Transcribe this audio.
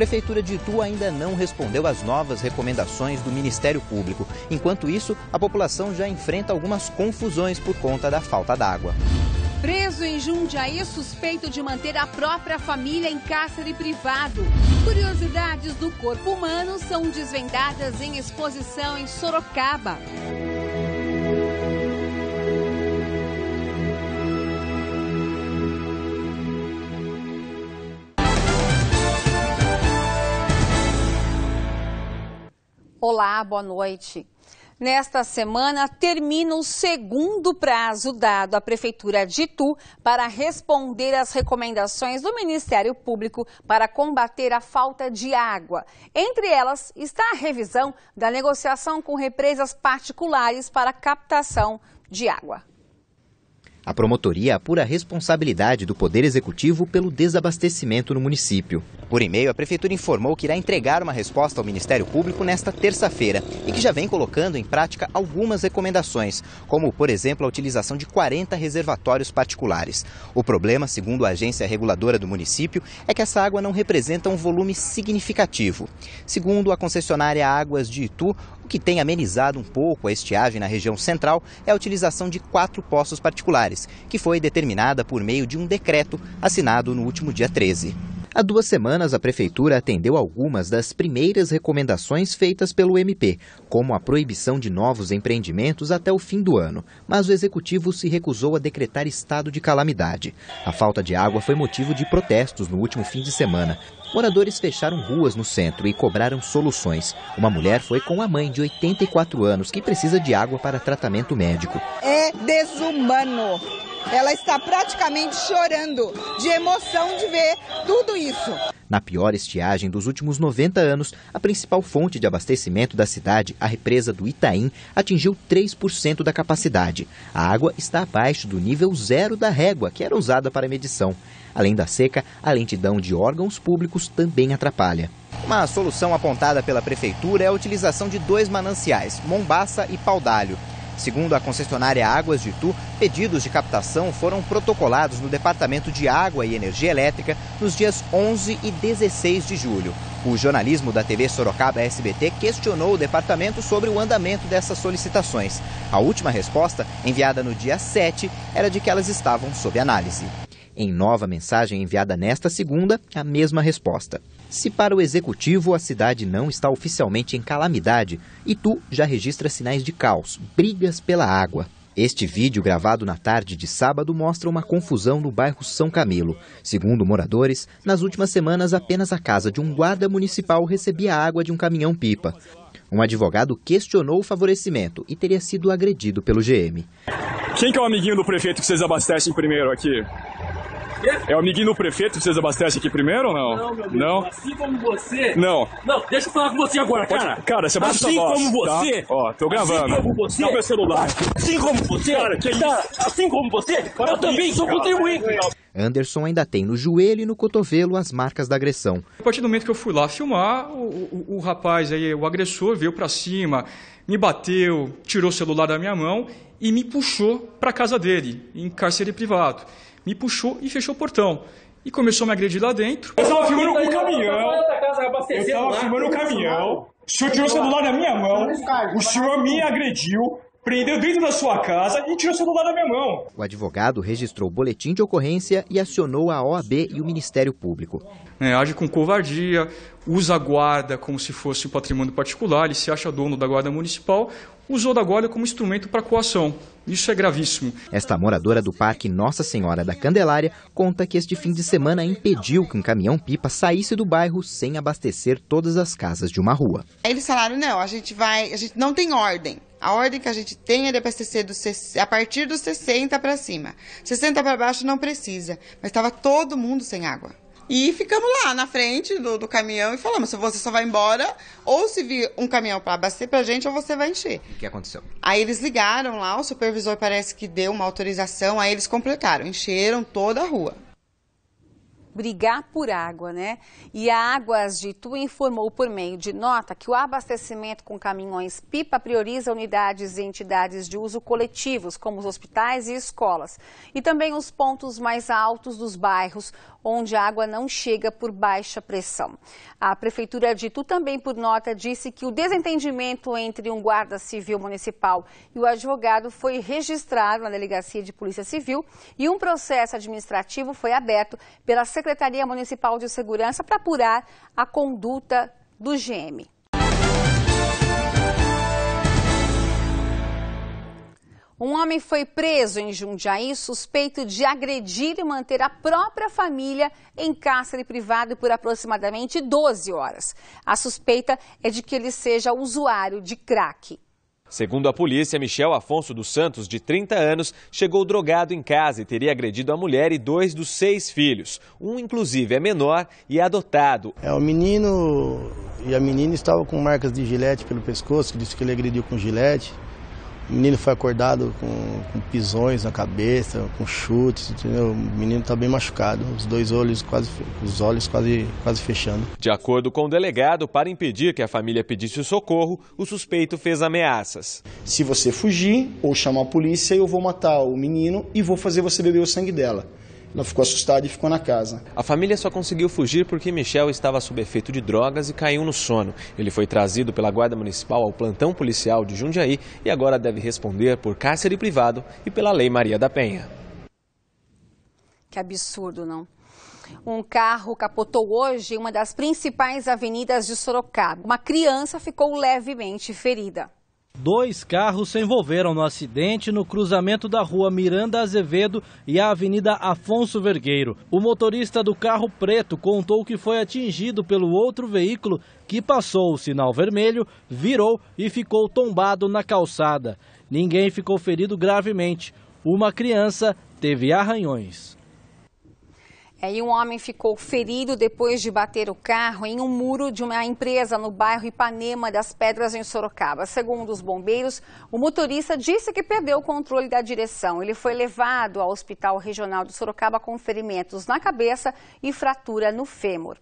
Prefeitura de Itu ainda não respondeu às novas recomendações do Ministério Público. Enquanto isso, a população já enfrenta algumas confusões por conta da falta d'água. Preso em Jundiaí, suspeito de manter a própria família em cárcere privado. Curiosidades do corpo humano são desvendadas em exposição em Sorocaba. Olá, boa noite. Nesta semana, termina o segundo prazo dado à Prefeitura de Itu para responder às recomendações do Ministério Público para combater a falta de água. Entre elas está a revisão da negociação com represas particulares para captação de água. A promotoria apura a responsabilidade do Poder Executivo pelo desabastecimento no município. Por e-mail, a Prefeitura informou que irá entregar uma resposta ao Ministério Público nesta terça-feira e que já vem colocando em prática algumas recomendações, como, por exemplo, a utilização de 40 reservatórios particulares. O problema, segundo a agência reguladora do município, é que essa água não representa um volume significativo. Segundo a concessionária Águas de Itu, o que tem amenizado um pouco a estiagem na região central é a utilização de quatro poços particulares que foi determinada por meio de um decreto assinado no último dia 13. Há duas semanas, a Prefeitura atendeu algumas das primeiras recomendações feitas pelo MP, como a proibição de novos empreendimentos até o fim do ano, mas o Executivo se recusou a decretar estado de calamidade. A falta de água foi motivo de protestos no último fim de semana. Moradores fecharam ruas no centro e cobraram soluções. Uma mulher foi com a mãe de 84 anos, que precisa de água para tratamento médico. É desumano ela está praticamente chorando de emoção de ver tudo isso. Na pior estiagem dos últimos 90 anos, a principal fonte de abastecimento da cidade, a represa do Itaim, atingiu 3% da capacidade. A água está abaixo do nível zero da régua, que era usada para medição. Além da seca, a lentidão de órgãos públicos também atrapalha. Uma solução apontada pela prefeitura é a utilização de dois mananciais, Mombaça e Paudalho. Segundo a concessionária Águas de Itu, pedidos de captação foram protocolados no Departamento de Água e Energia Elétrica nos dias 11 e 16 de julho. O jornalismo da TV Sorocaba SBT questionou o departamento sobre o andamento dessas solicitações. A última resposta, enviada no dia 7, era de que elas estavam sob análise. Em nova mensagem enviada nesta segunda, a mesma resposta. Se para o executivo a cidade não está oficialmente em calamidade, Itu já registra sinais de caos, brigas pela água. Este vídeo, gravado na tarde de sábado, mostra uma confusão no bairro São Camilo. Segundo moradores, nas últimas semanas apenas a casa de um guarda municipal recebia água de um caminhão-pipa. Um advogado questionou o favorecimento e teria sido agredido pelo GM. Quem que é o amiguinho do prefeito que vocês abastecem primeiro aqui? É o amiguinho do prefeito, vocês abastecem aqui primeiro ou não? Não, meu Deus. Não? Assim como você. Não. Não, deixa eu falar com você agora, Pode... cara. Cara, você abaixa assim voz, tá? assim como você. Tá? Ó, tô gravando. Assim como você. meu celular. Assim como você. Cara, que tá, assim como você, Para eu também sou contribuinte. Anderson ainda tem no joelho e no cotovelo as marcas da agressão. A partir do momento que eu fui lá filmar, o, o, o rapaz aí, o agressor, veio para cima, me bateu, tirou o celular da minha mão e me puxou para casa dele, em cárcere privado me puxou e fechou o portão. E começou a me agredir lá dentro. Eu estava filmando o caminhão. Tá eu estava filmando o caminhão. O senhor tirou o celular da minha mão. Tá o senhor me agrediu prendeu dentro da sua casa e tirou o celular da minha mão. O advogado registrou o boletim de ocorrência e acionou a OAB e o Ministério Público. É, age com covardia, usa a guarda como se fosse o patrimônio particular, ele se acha dono da guarda municipal, usou da guarda como instrumento para coação. Isso é gravíssimo. Esta moradora do Parque Nossa Senhora da Candelária conta que este fim de semana impediu que um caminhão-pipa saísse do bairro sem abastecer todas as casas de uma rua. Eles falaram: não, a gente vai, a gente não tem ordem. A ordem que a gente tem é de abastecer do, a partir dos 60 para cima. 60 para baixo não precisa, mas estava todo mundo sem água. E ficamos lá na frente do, do caminhão e falamos: se você só vai embora, ou se vir um caminhão para abastecer pra gente, ou você vai encher. O que aconteceu? Aí eles ligaram lá, o supervisor parece que deu uma autorização, aí eles completaram, encheram toda a rua brigar por água, né? E a Águas de Itu informou por meio de nota que o abastecimento com caminhões pipa prioriza unidades e entidades de uso coletivos, como os hospitais e escolas, e também os pontos mais altos dos bairros onde a água não chega por baixa pressão. A prefeitura de Itu também por nota disse que o desentendimento entre um guarda civil municipal e o advogado foi registrado na delegacia de Polícia Civil e um processo administrativo foi aberto pela Secretaria Secretaria Municipal de Segurança para apurar a conduta do GM. Um homem foi preso em Jundiaí suspeito de agredir e manter a própria família em cárcere privado por aproximadamente 12 horas. A suspeita é de que ele seja usuário de crack. Segundo a polícia, Michel Afonso dos Santos, de 30 anos, chegou drogado em casa e teria agredido a mulher e dois dos seis filhos. Um, inclusive, é menor e é adotado. É, o menino e a menina estavam com marcas de gilete pelo pescoço, que disse que ele agrediu com gilete. O menino foi acordado com, com pisões na cabeça, com chutes, entendeu? O menino está bem machucado, os dois olhos quase, os olhos quase, quase fechando. De acordo com o delegado, para impedir que a família pedisse o socorro, o suspeito fez ameaças. Se você fugir ou chamar a polícia, eu vou matar o menino e vou fazer você beber o sangue dela. Ela ficou assustada e ficou na casa. A família só conseguiu fugir porque Michel estava sob efeito de drogas e caiu no sono. Ele foi trazido pela Guarda Municipal ao plantão policial de Jundiaí e agora deve responder por cárcere privado e pela Lei Maria da Penha. Que absurdo, não? Um carro capotou hoje em uma das principais avenidas de Sorocaba. Uma criança ficou levemente ferida. Dois carros se envolveram no acidente no cruzamento da rua Miranda Azevedo e a avenida Afonso Vergueiro. O motorista do carro preto contou que foi atingido pelo outro veículo que passou o sinal vermelho, virou e ficou tombado na calçada. Ninguém ficou ferido gravemente. Uma criança teve arranhões. E um homem ficou ferido depois de bater o carro em um muro de uma empresa no bairro Ipanema das Pedras, em Sorocaba. Segundo os bombeiros, o motorista disse que perdeu o controle da direção. Ele foi levado ao Hospital Regional de Sorocaba com ferimentos na cabeça e fratura no fêmur.